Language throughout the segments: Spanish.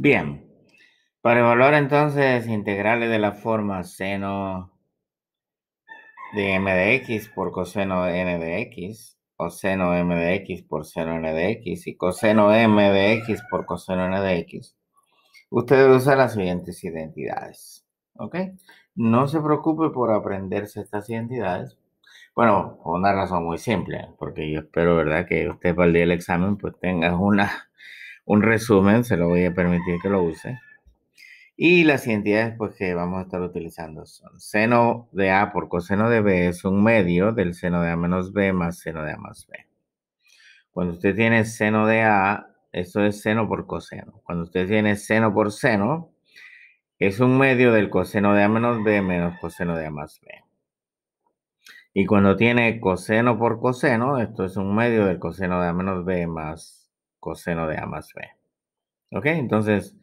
Bien, para evaluar entonces integrales de la forma seno de m de x por coseno de n de x, o seno m de x por seno n de x y coseno m de x por coseno n de x, usted debe las siguientes identidades. ¿Ok? No se preocupe por aprenderse estas identidades. Bueno, por una razón muy simple, porque yo espero, ¿verdad?, que usted para el día del examen pues tenga una un resumen, se lo voy a permitir que lo use. Y las identidades pues, que vamos a estar utilizando son seno de A por coseno de B es un medio del seno de A menos B más seno de A más B. Cuando usted tiene seno de A, esto es seno por coseno. Cuando usted tiene seno por seno, es un medio del coseno de A menos B menos coseno de A más B. Y cuando tiene coseno por coseno, esto es un medio del coseno de A menos B más coseno de A más B. ¿Ok? Entonces,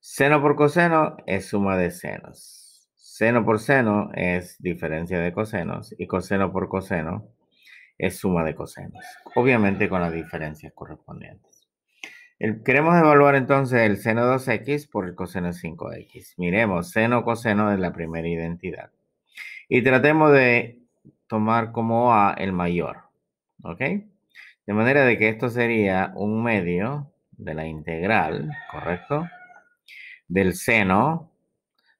seno por coseno es suma de senos. Seno por seno es diferencia de cosenos y coseno por coseno es suma de cosenos, obviamente con las diferencias correspondientes. queremos evaluar entonces el seno 2x por el coseno 5x. Miremos, seno coseno es la primera identidad. Y tratemos de tomar como A el mayor, ¿ok? De manera de que esto sería un medio de la integral, ¿correcto? Del seno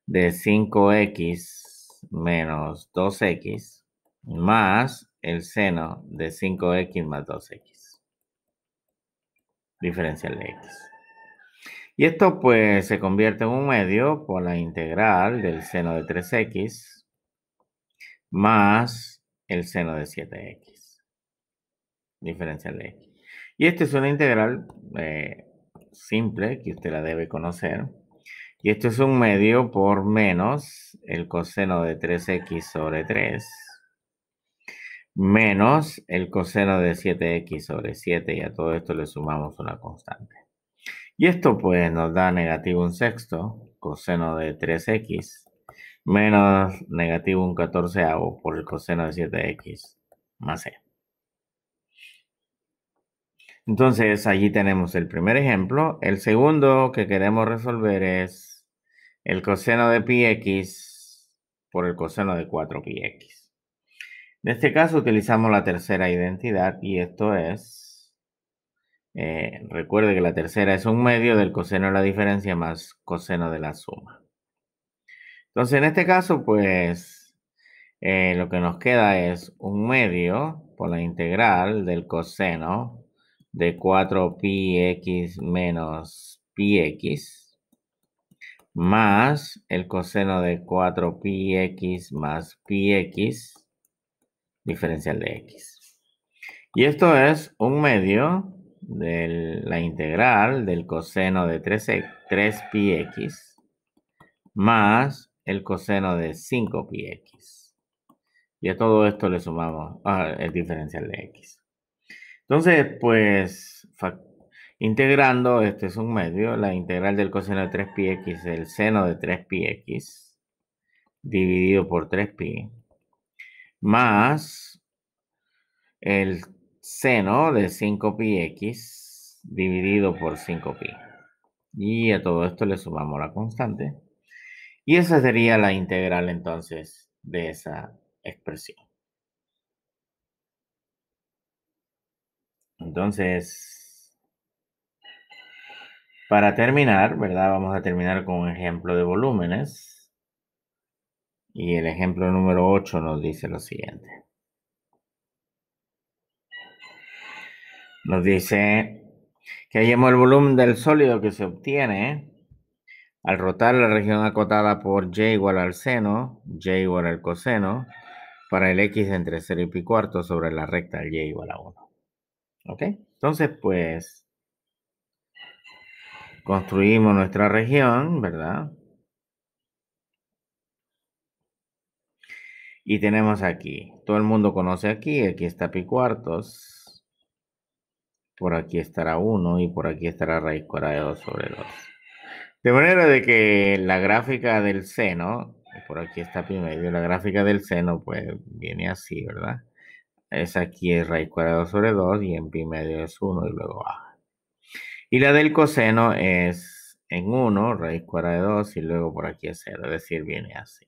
de 5x menos 2x más el seno de 5x más 2x. Diferencial de x. Y esto pues se convierte en un medio por la integral del seno de 3x más el seno de 7x diferencial de x. Y esta es una integral eh, simple que usted la debe conocer. Y esto es un medio por menos el coseno de 3x sobre 3 menos el coseno de 7x sobre 7 y a todo esto le sumamos una constante. Y esto pues nos da negativo un sexto, coseno de 3x, menos negativo un catorceavo por el coseno de 7x más e. Entonces, allí tenemos el primer ejemplo. El segundo que queremos resolver es el coseno de pi x por el coseno de 4 pi x. En este caso utilizamos la tercera identidad y esto es, eh, recuerde que la tercera es un medio del coseno de la diferencia más coseno de la suma. Entonces, en este caso, pues, eh, lo que nos queda es un medio por la integral del coseno de 4 x menos x. más el coseno de 4 x más x. diferencial de x. Y esto es un medio de la integral del coseno de 3, x. E, más el coseno de 5 x. Y a todo esto le sumamos ah, el diferencial de x. Entonces, pues, integrando, este es un medio, la integral del coseno de 3πx, el seno de 3 x, dividido por 3pi, más el seno de 5 x, dividido por 5pi. Y a todo esto le sumamos la constante. Y esa sería la integral entonces de esa expresión. Entonces, para terminar, ¿verdad? Vamos a terminar con un ejemplo de volúmenes. Y el ejemplo número 8 nos dice lo siguiente. Nos dice que hallemos el volumen del sólido que se obtiene al rotar la región acotada por y igual al seno, y igual al coseno, para el x entre 0 y pi cuarto sobre la recta y igual a 1. ¿Ok? Entonces, pues, construimos nuestra región, ¿verdad? Y tenemos aquí, todo el mundo conoce aquí, aquí está pi cuartos, por aquí estará 1 y por aquí estará raíz cuadrada de 2 sobre 2. De manera de que la gráfica del seno, por aquí está pi medio, la gráfica del seno pues viene así, ¿verdad? es aquí es raíz cuadrada sobre 2 y en pi medio es 1 y luego a. Y la del coseno es en 1, raíz cuadrada de 2 y luego por aquí es 0, es decir, viene así.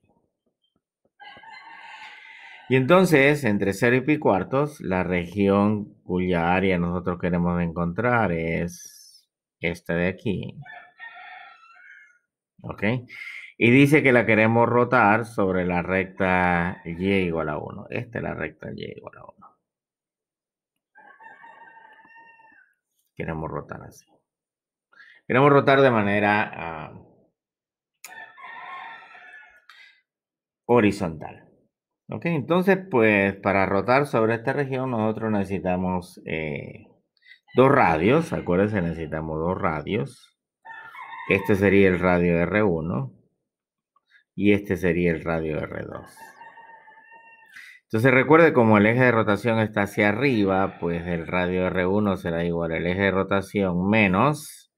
Y entonces, entre 0 y pi cuartos, la región cuya área nosotros queremos encontrar es esta de aquí. ¿Ok? Y dice que la queremos rotar sobre la recta Y igual a 1. Esta es la recta Y igual a 1. Queremos rotar así. Queremos rotar de manera ah, horizontal. Ok, entonces, pues para rotar sobre esta región, nosotros necesitamos eh, dos radios. Acuérdense, necesitamos dos radios. Este sería el radio R1 y este sería el radio R2. Entonces recuerde como el eje de rotación está hacia arriba, pues el radio R1 será igual al eje de rotación menos,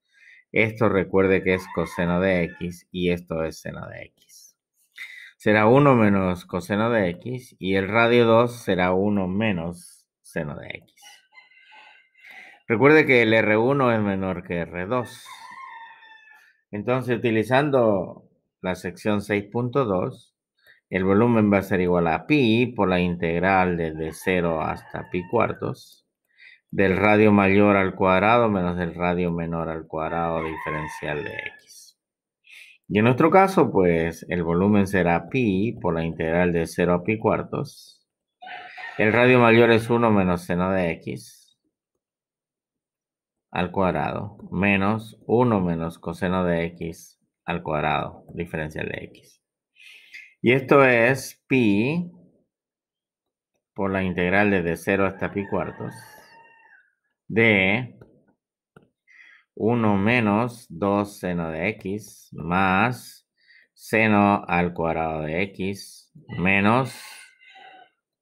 esto recuerde que es coseno de X y esto es seno de X. Será 1 menos coseno de X y el radio 2 será 1 menos seno de X. Recuerde que el R1 es menor que R2. Entonces utilizando la sección 6.2, el volumen va a ser igual a pi por la integral desde 0 hasta pi cuartos, del radio mayor al cuadrado menos del radio menor al cuadrado diferencial de x. Y en nuestro caso, pues el volumen será pi por la integral de 0 a pi cuartos. El radio mayor es 1 menos seno de x al cuadrado menos 1 menos coseno de x al cuadrado, diferencial de x. Y esto es pi por la integral desde 0 hasta pi cuartos de 1 menos 2 seno de x más seno al cuadrado de x menos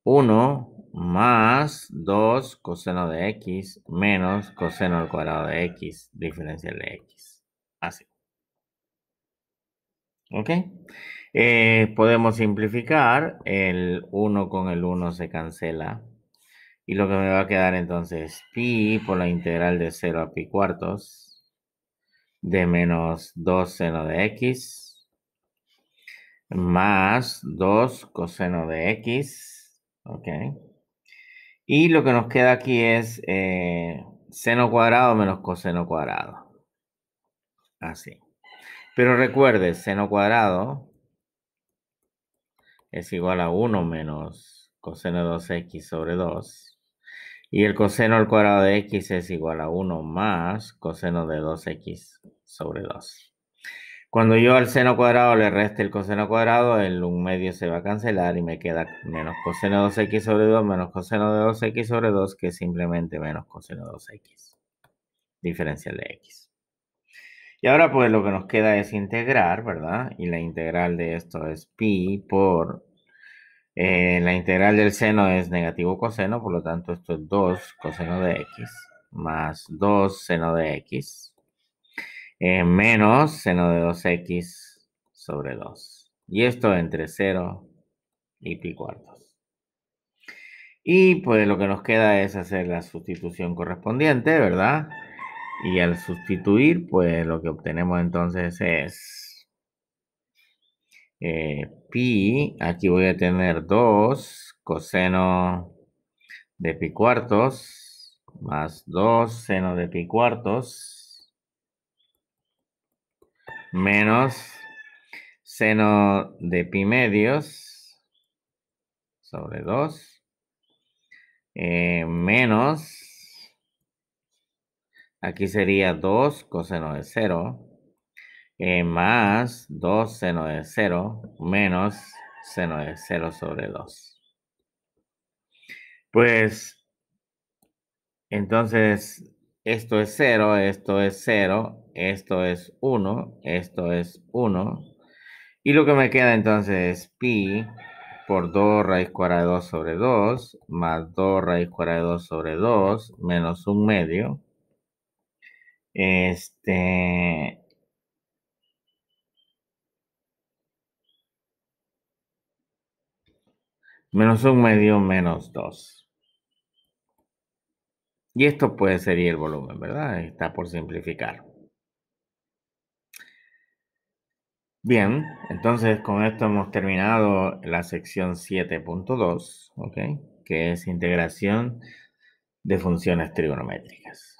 1 más 2 coseno de x menos coseno al cuadrado de x diferencial de x. Así. ¿Ok? Eh, podemos simplificar, el 1 con el 1 se cancela. Y lo que me va a quedar entonces pi por la integral de 0 a pi cuartos de menos 2 seno de x más 2 coseno de x. ¿Ok? Y lo que nos queda aquí es eh, seno cuadrado menos coseno cuadrado. Así. Pero recuerde, seno cuadrado es igual a 1 menos coseno de 2x sobre 2. Y el coseno al cuadrado de x es igual a 1 más coseno de 2x sobre 2. Cuando yo al seno cuadrado le reste el coseno cuadrado, el 1 medio se va a cancelar y me queda menos coseno de 2x sobre 2 menos coseno de 2x sobre 2, que es simplemente menos coseno de 2x, diferencial de x. Y ahora pues lo que nos queda es integrar, ¿verdad? Y la integral de esto es pi por... Eh, la integral del seno es negativo coseno, por lo tanto esto es 2 coseno de x más 2 seno de x eh, menos seno de 2x sobre 2. Y esto entre 0 y pi cuartos. Y pues lo que nos queda es hacer la sustitución correspondiente, ¿verdad? Y al sustituir, pues lo que obtenemos entonces es eh, pi, aquí voy a tener 2 coseno de pi cuartos más 2 seno de pi cuartos menos seno de pi medios sobre 2 eh, menos Aquí sería 2 coseno de 0 eh, más 2 seno de 0 menos seno de 0 sobre 2. Pues entonces esto es 0, esto es 0, esto es 1, esto es 1. Y lo que me queda entonces es pi por 2 raíz cuadrada de 2 sobre 2 más 2 raíz cuadrada de 2 sobre 2 menos 1 medio este. Menos un medio, menos dos. Y esto puede ser el volumen, ¿verdad? Está por simplificar. Bien, entonces con esto hemos terminado la sección 7.2, ¿ok? Que es integración de funciones trigonométricas.